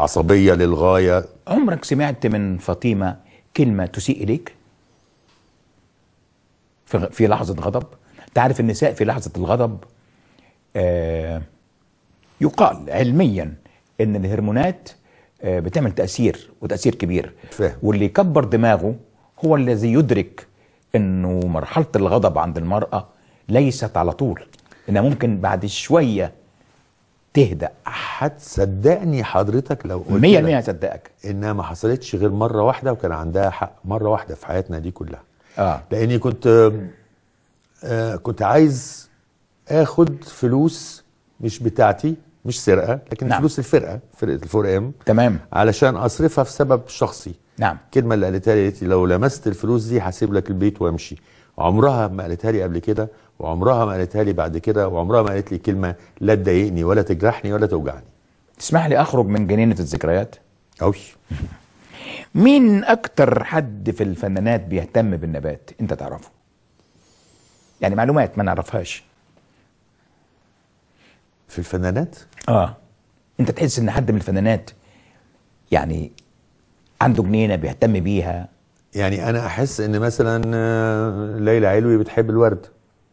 عصبية للغاية عمرك سمعت من فاطمة كلمة تسيء إليك؟ في لحظة غضب تعرف النساء في لحظة الغضب آه يقال علميا ان الهرمونات آه بتعمل تأثير وتأثير كبير فهم. واللي يكبر دماغه هو الذي يدرك انه مرحلة الغضب عند المرأة ليست على طول انها ممكن بعد شوية تهدأ هتصدقني حضرتك لو قلت 100% هصدقك انها ما حصلتش غير مره واحده وكان عندها حق مره واحده في حياتنا دي كلها اه لاني كنت آه كنت عايز اخد فلوس مش بتاعتي مش سرقه لكن نعم. فلوس الفرقه فرقه الفور ام تمام علشان اصرفها في سبب شخصي نعم الكلمه اللي قالتها لي لو لمست الفلوس دي هسيب لك البيت وامشي عمرها ما قالتها لي قبل كده وعمرها ما قالتها لي بعد كده وعمرها ما قالت لي كلمه لا تضايقني ولا تجرحني ولا توجعني تسمح لي اخرج من جنينه الذكريات اوش مين اكتر حد في الفنانات بيهتم بالنبات انت تعرفه يعني معلومات ما نعرفهاش في الفنانات اه انت تحس ان حد من الفنانات يعني عنده جنينه بيهتم بيها يعني انا احس ان مثلا آه، ليلى علوي بتحب الورد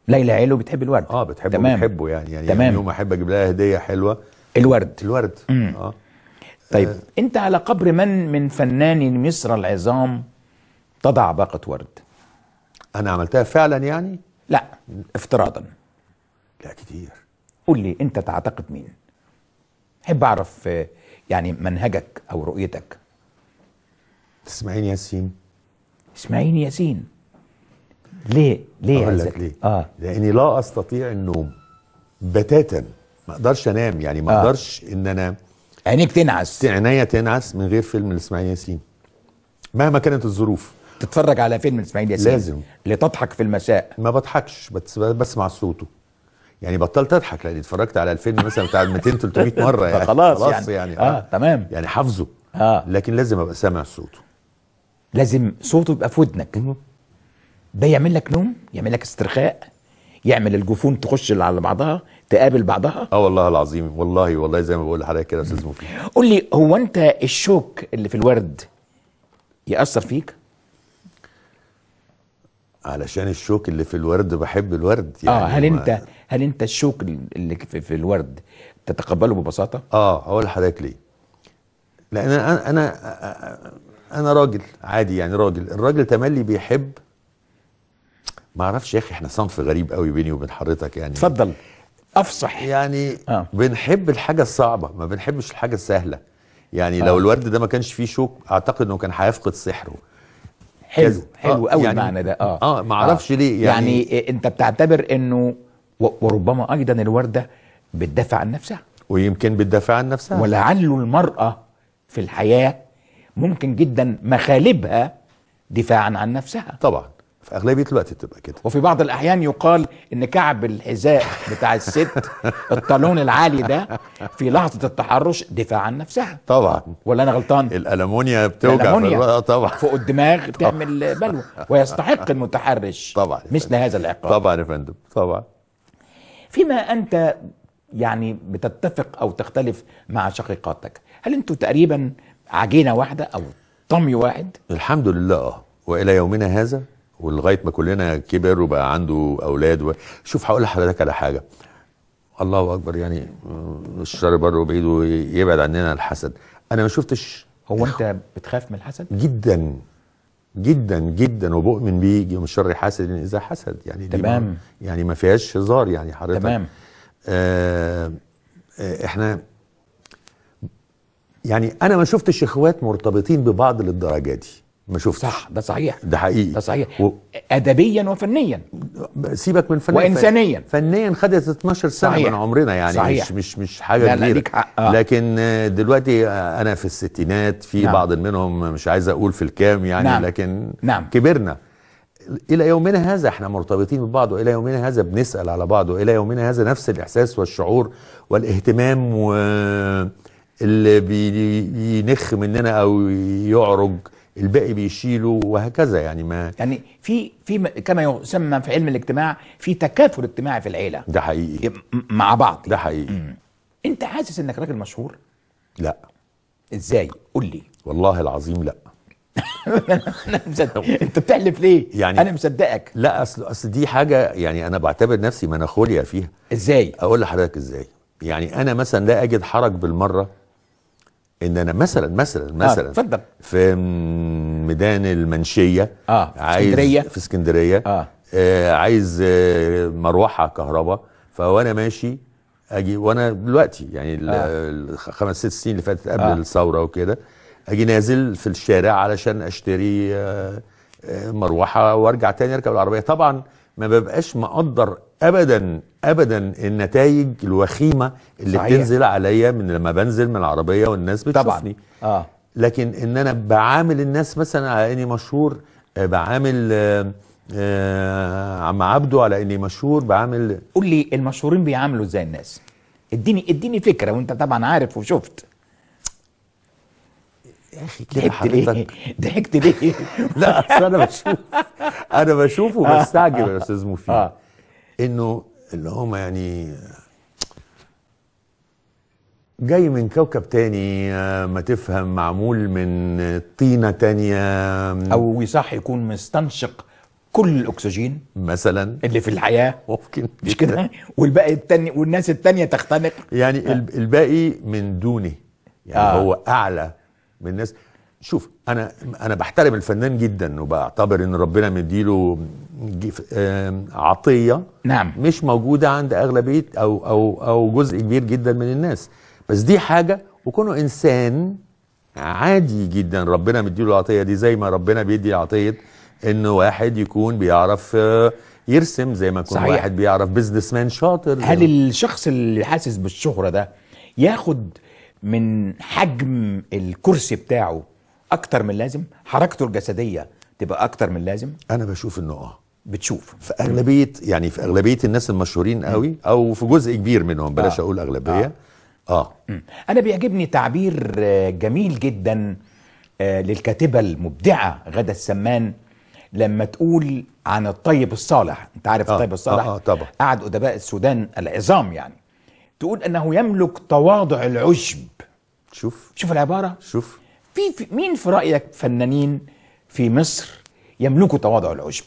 ليلى علوي بتحب الورد اه بتحبه تمام. بتحبه يعني يعني تمام. يعني يوم احب اجيب لها هديه حلوه الورد الورد مم. اه طيب آه. انت على قبر من من فناني مصر العظام تضع باقه ورد انا عملتها فعلا يعني لا افتراضا لا كتير قول لي انت تعتقد مين احب اعرف آه، يعني منهجك او رؤيتك يا ياسين اسماعيل ياسين ليه ليه أقول لك ليه آه. لاني لا استطيع النوم بتاتا ما اقدرش انام يعني ما آه. اقدرش آه. ان انا عينيك تنعس عينيا تنعس من غير فيلم لاسماعيل ياسين مهما كانت الظروف تتفرج على فيلم اسماعيل ياسين لازم لتضحك في المساء ما بضحكش بس بسمع صوته يعني بطلت اضحك لاني اتفرجت على الفيلم مثلا بتاع 200 300 مره يعني خلاص يعني, يعني اه, آه. تمام يعني حافظه اه لكن لازم ابقى سامع صوته لازم صوته يبقى في ودنك ده يعمل لك نوم يعمل لك استرخاء يعمل الجفون تخش على بعضها تقابل بعضها اه والله العظيم والله والله زي ما بقول لحضرتك كده يا استاذ مفيد قول لي هو انت الشوك اللي في الورد ياثر فيك علشان الشوك اللي في الورد بحب الورد آه، يعني اه هل انت هل انت الشوك اللي في, في الورد تتقبله ببساطه اه هقول لحضرتك ليه لان انا انا انا راجل عادي يعني راجل الراجل تملي بيحب ما اعرفش يا اخي احنا صنف غريب قوي بيني وبين حضرتك يعني اتفضل افصح يعني آه. بنحب الحاجه الصعبه ما بنحبش الحاجه السهله يعني آه. لو الورد ده ما كانش فيه شوك اعتقد انه كان هيفقد سحره حلو آه، حلو آه قوي يعني المعنى ده اه اه ما اعرفش آه. ليه يعني يعني إيه، انت بتعتبر انه وربما ايضا الورده بتدافع عن نفسها ويمكن بتدافع عن نفسها ولعل المراه في الحياه ممكن جدا مخالبها دفاعا عن نفسها طبعا في اغلبيه الوقت بتبقى كده وفي بعض الاحيان يقال ان كعب الحذاء بتاع الست الطالون العالي ده في لحظه التحرش دفاع عن نفسها طبعا ولا انا غلطان الالمونيا بتوجع الألمونيا طبعا فوق الدماغ تعمل بلوى ويستحق المتحرش طبعا مثل هذا العقاب طبعا يا فندم طبعا فيما انت يعني بتتفق او تختلف مع شقيقاتك هل انتوا تقريبا عجينه واحده او طمي واحد الحمد لله اه والى يومنا هذا ولغايه ما كلنا كبر وبقى عنده اولاد و... شوف هقول لحضرتك على حاجه الله اكبر يعني آه، الشر بره بعيد ويبعد عننا الحسد انا ما شفتش هو انت بتخاف من الحسد جدا جدا جدا وبؤمن بيه من الشر حاسد يعني اذا حسد يعني تمام يعني ما فيهاش هزار يعني حضرتك تمام آه, آه، احنا يعني انا ما شفتش اخوات مرتبطين ببعض للدرجه دي ما شفتش صح ده صحيح ده حقيقي ده صحيح و... ادبيا وفنيا سيبك من فنيا وانسانيا فنيا خدت 12 سنه صحيح. من عمرنا يعني صحيح. مش مش مش حاجه لا كبيره لا آه. لكن دلوقتي انا في الستينات في نعم. بعض منهم مش عايز اقول في الكام يعني نعم. لكن نعم. كبرنا الى يومنا هذا احنا مرتبطين ببعض والى يومنا هذا بنسال على بعض والى يومنا هذا نفس الاحساس والشعور والاهتمام و... اللي بينخ مننا او يعرج الباقي بيشيله وهكذا يعني ما يعني في في كما يسمى في علم الاجتماع في تكافل اجتماعي في العيله ده حقيقي مع بعض ده حقيقي م. انت حاسس انك راجل مشهور لا ازاي قول لي والله العظيم لا انا مصدق انت بتحلف ليه يعني انا مصدقك لا اصل اصل دي حاجه يعني انا بعتبر نفسي مناخوليا فيها ازاي اقول لحضرتك ازاي يعني انا مثلا لا اجد حرج بالمره ان انا مثلا مثلا آه، مثلا اتفضل آه. في ميدان المنشيه اه عايز اسكندريه في اسكندريه آه. آه عايز آه مروحه كهرباء فوانا ماشي اجي وانا دلوقتي يعني آه. الخمس ست سنين اللي فاتت قبل آه. الثوره وكده اجي نازل في الشارع علشان اشتري آه, آه، مروحه وارجع تاني اركب العربيه طبعا ما ببقاش مقدر ابدا ابدا النتائج الوخيمه اللي صحيح. بتنزل عليا من لما بنزل من العربيه والناس بتشوفني طبعا. آه. لكن ان انا بعامل الناس مثلا على اني مشهور آه، بعامل آه،, آه عم عبده على اني مشهور بعامل قول لي المشهورين بيعاملوا ازاي الناس اديني اديني فكره وانت طبعا عارف وشفت يا اخي كده حضرتك ضحكت ليه؟ لا اصل انا بشوف انا بشوفه آه. بستعجب يا استاذ مفيد آه. انه اللي هم يعني جاي من كوكب تاني ما تفهم معمول من طينة تانية أو يصح يكون مستنشق كل الأكسجين مثلا اللي في الحياة ممكن مش كده والباقي التاني والناس التانية تختنق يعني آه. الباقي من دونه يعني آه. هو أعلى من الناس شوف انا انا بحترم الفنان جدا وبعتبر ان ربنا مديله عطيه نعم مش موجوده عند اغلبيه او او او جزء كبير جدا من الناس بس دي حاجه وكونه انسان عادي جدا ربنا مديله العطيه دي زي ما ربنا بيدي عطيه انه واحد يكون بيعرف آه، يرسم زي ما يكون واحد بيعرف بزنس مان شاطر هل الشخص اللي حاسس بالشهره ده ياخد من حجم الكرسي بتاعه اكتر من اللازم حركته الجسديه تبقى اكتر من اللازم انا بشوف انه اه بتشوف في اغلبيه يعني في اغلبيه الناس المشهورين قوي او في جزء كبير منهم بلاش آه. اقول اغلبيه اه, آه. انا بيعجبني تعبير آه، جميل جدا آه، للكاتبه المبدعه غدا السمان لما تقول عن الطيب الصالح انت عارف آه. الطيب الصالح آه. آه. طبعا قعد ادباء السودان العظام يعني تقول انه يملك تواضع العشب شوف شوف العباره شوف في, في مين في رايك فنانين في مصر يملكوا تواضع العشب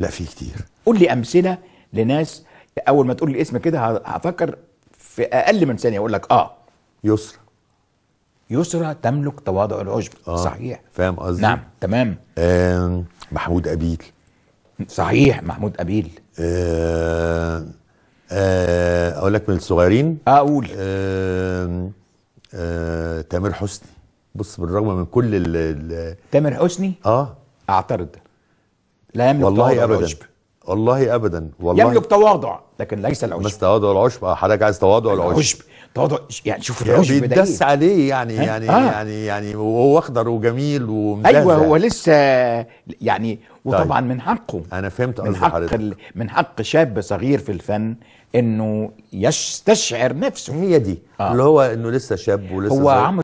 لا في كتير قول لي امثله لناس اول ما تقول لي اسم كده هفكر في اقل من ثانيه اقول لك اه يسرا يسرا تملك تواضع العشب آه. صحيح فاهم قصدي نعم تمام آه محمود ابيل صحيح محمود ابيل آه آه، اقول لك من الصغيرين اقول آه آه تامر حسني بص بالرغم من كل ال تامر حسني اه اعترض لا يملك والله ابدا العشب. والله ابدا والله يملك تواضع لكن ليس العشب بس تواضع العشب اه حضرتك عايز تواضع العشب العشب تواضع يعني شوف يعني العشب يعني بيتدس إيه؟ عليه يعني يعني آه. يعني يعني وهو اخضر وجميل ومدهزة. ايوه هو لسه يعني طيب. وطبعا طيب. من حقه انا فهمت من حق حضرتك. من حق شاب صغير في الفن انه يستشعر نفسه هي دي آه. اللي هو انه لسه شاب ولسه هو